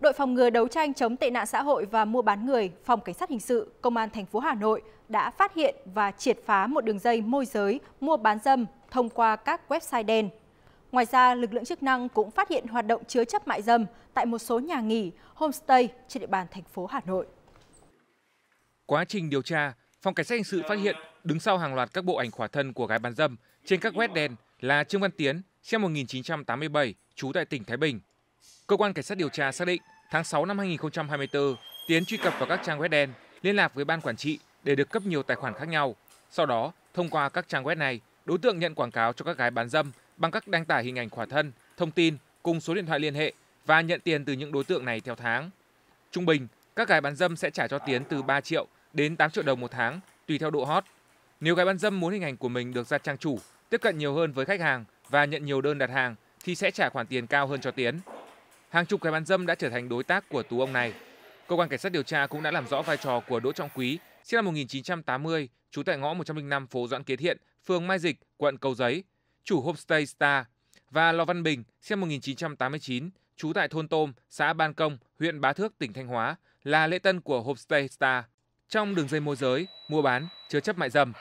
Đội phòng ngừa đấu tranh chống tệ nạn xã hội và mua bán người, Phòng Cảnh sát Hình sự, Công an thành phố Hà Nội đã phát hiện và triệt phá một đường dây môi giới mua bán dâm thông qua các website đen. Ngoài ra, lực lượng chức năng cũng phát hiện hoạt động chứa chấp mại dâm tại một số nhà nghỉ, homestay trên địa bàn thành phố Hà Nội. Quá trình điều tra, Phòng Cảnh sát Hình sự phát hiện đứng sau hàng loạt các bộ ảnh khỏa thân của gái bán dâm trên các web đen là Trương Văn Tiến, sinh năm 1987, trú tại tỉnh Thái Bình, Cơ quan cảnh sát điều tra xác định tháng 6 năm 2024, Tiến truy cập vào các trang web đen, liên lạc với ban quản trị để được cấp nhiều tài khoản khác nhau. Sau đó, thông qua các trang web này, đối tượng nhận quảng cáo cho các gái bán dâm bằng cách đăng tải hình ảnh khỏa thân, thông tin cùng số điện thoại liên hệ và nhận tiền từ những đối tượng này theo tháng. Trung bình, các gái bán dâm sẽ trả cho Tiến từ 3 triệu đến 8 triệu đồng một tháng, tùy theo độ hot. Nếu gái bán dâm muốn hình ảnh của mình được ra trang chủ, tiếp cận nhiều hơn với khách hàng và nhận nhiều đơn đặt hàng thì sẽ trả khoản tiền cao hơn cho Tiến. Hàng chục gái bán dâm đã trở thành đối tác của tú ông này. Cơ quan cảnh sát điều tra cũng đã làm rõ vai trò của Đỗ Trọng Quý, sinh năm 1980, trú tại ngõ 105 phố Doãn Kế Thiện, phường Mai Dịch, quận Cầu Giấy, chủ homestay Star và Lò Văn Bình, sinh năm 1989, trú tại thôn Tôm, xã Ban Công, huyện Bá Thước, tỉnh Thanh Hóa, là lễ tân của homestay Star trong đường dây môi giới, mua bán, chứa chấp mại dâm.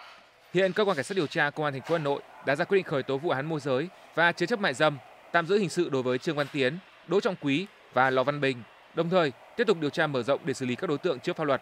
Hiện cơ quan cảnh sát điều tra công an thành phố Hà Nội đã ra quyết định khởi tố vụ án môi giới và chứa chấp mại dâm, tạm giữ hình sự đối với Trương Văn Tiến, Đỗ Trọng Quý và Lò Văn Bình, đồng thời tiếp tục điều tra mở rộng để xử lý các đối tượng trước pháp luật.